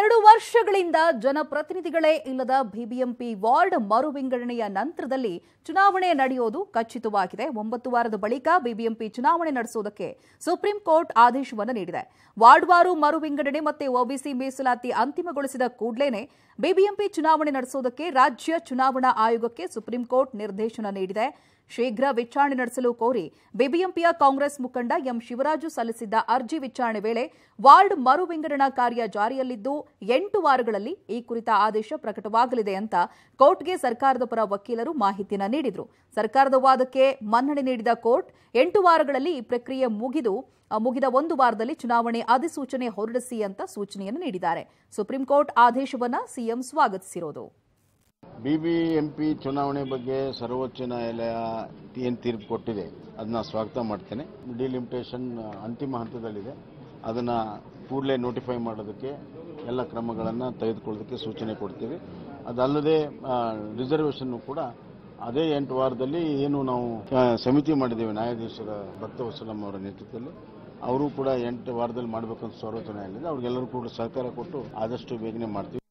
ಎರಡು ವರ್ಷಗಳಿಂದ ಜನಪ್ರತಿನಿಧಿಗಳೇ ಇಲ್ಲದ ಬಿಬಿಎಂಪಿ ವಾರ್ಡ್ ಮರು ವಿಂಗಡಣೆಯ ನಂತರದಲ್ಲಿ ಚುನಾವಣೆ ನಡೆಯೋದು ಖಚಿತವಾಗಿದೆ ಒಂಬತ್ತು ವಾರದ ಬಳಿಕ ಬಿಬಿಎಂಪಿ ಚುನಾವಣೆ ನಡೆಸುವುದಕ್ಕೆ ಸುಪ್ರೀಂ ಕೋರ್ಟ್ ಆದೇಶವನ್ನು ನೀಡಿದೆ ವಾರ್ಡ್ವಾರು ಮರು ವಿಂಗಡಣೆ ಮತ್ತು ಒಬಿಸಿ ಮೀಸಲಾತಿ ಅಂತಿಮಗೊಳಿಸಿದ ಕೂಡಲೇನೆ ಬಿಬಿಎಂಪಿ ಚುನಾವಣೆ ನಡೆಸುವುದಕ್ಕೆ ರಾಜ್ಯ ಚುನಾವಣಾ ಆಯೋಗಕ್ಕೆ ಸುಪ್ರೀಂ ಕೋರ್ಟ್ ನಿರ್ದೇಶನ ನೀಡಿದೆ ಶೀಘ್ರ ವಿಚಾರಣೆ ನಡೆಸಲು ಕೋರಿ ಬಿಬಿಎಂಪಿಯ ಕಾಂಗ್ರೆಸ್ ಮುಖಂಡ ಎಂ ಶಿವರಾಜು ಸಲ್ಲಿಸಿದ್ದ ಅರ್ಜಿ ವಿಚಾರಣೆ ವೇಳೆ ವಾರ್ಡ್ ಮರು ವಿಂಗಡಣಾ ಕಾರ್ಯ ಜಾರಿಯಲ್ಲಿದ್ದು ಎಂಟು ವಾರಗಳಲ್ಲಿ ಈ ಕುರಿತ ಆದೇಶ ಪ್ರಕಟವಾಗಲಿದೆ ಅಂತ ಕೋರ್ಟ್ಗೆ ಸರ್ಕಾರದ ಪರ ವಕೀಲರು ಮಾಹಿತಿ ನೀಡಿದರು ಸರ್ಕಾರದ ವಾದಕ್ಕೆ ಮನ್ನಣೆ ನೀಡಿದ ಕೋರ್ಟ್ ಎಂಟು ವಾರಗಳಲ್ಲಿ ಈ ಪ್ರಕ್ರಿಯೆ ಮುಗಿದು ಮುಗಿದ ಒಂದು ವಾರದಲ್ಲಿ ಚುನಾವಣೆ ಅಧಿಸೂಚನೆ ಹೊರಡಿಸಿ ಅಂತ ಸೂಚನೆಯನ್ನು ನೀಡಿದ್ದಾರೆ ಸುಪ್ರೀಂ ಕೋರ್ಟ್ ಆದೇಶವನ್ನು ಸಿಎಂ ಸ್ವಾಗತಿಸಿರೋದು ಬಿಬಿಎಂಪಿ ಚುನಾವಣೆ ಬಗ್ಗೆ ಸರ್ವೋಚ್ಚ ನ್ಯಾಯಾಲಯ ಏನು ತೀರ್ಪು ಕೊಟ್ಟಿದೆ ಅದನ್ನ ಸ್ವಾಗತ ಮಾಡ್ತೇನೆ ಡಿಲಿಮಿಟೇಷನ್ ಅಂತಿಮ ಹಂತದಲ್ಲಿದೆ ಅದನ್ನ ಕೂಡಲೇ ನೋಟಿಫೈ ಮಾಡೋದಕ್ಕೆ ಎಲ್ಲ ಕ್ರಮಗಳನ್ನು ತೆಗೆದುಕೊಳ್ಳೋದಕ್ಕೆ ಸೂಚನೆ ಕೊಡ್ತೀವಿ ಅದಲ್ಲದೆ ರಿಸರ್ವೇಷನ್ನು ಕೂಡ ಅದೇ ಎಂಟು ವಾರದಲ್ಲಿ ಏನು ನಾವು ಸಮಿತಿ ಮಾಡಿದ್ದೇವೆ ನ್ಯಾಯಾಧೀಶರ ಭಕ್ತ ವಸಲಂ ಅವರ ನೇತೃತ್ವದಲ್ಲಿ ಅವರು ಕೂಡ ಎಂಟು ವಾರದಲ್ಲಿ ಮಾಡಬೇಕಂತ ಸ್ವರೋಚನೆ ಆಗಿದೆ ಅವ್ರಿಗೆಲ್ಲರೂ ಕೂಡ ಸಹಕಾರ ಕೊಟ್ಟು ಆದಷ್ಟು ಬೇಗನೆ ಮಾಡ್ತೀವಿ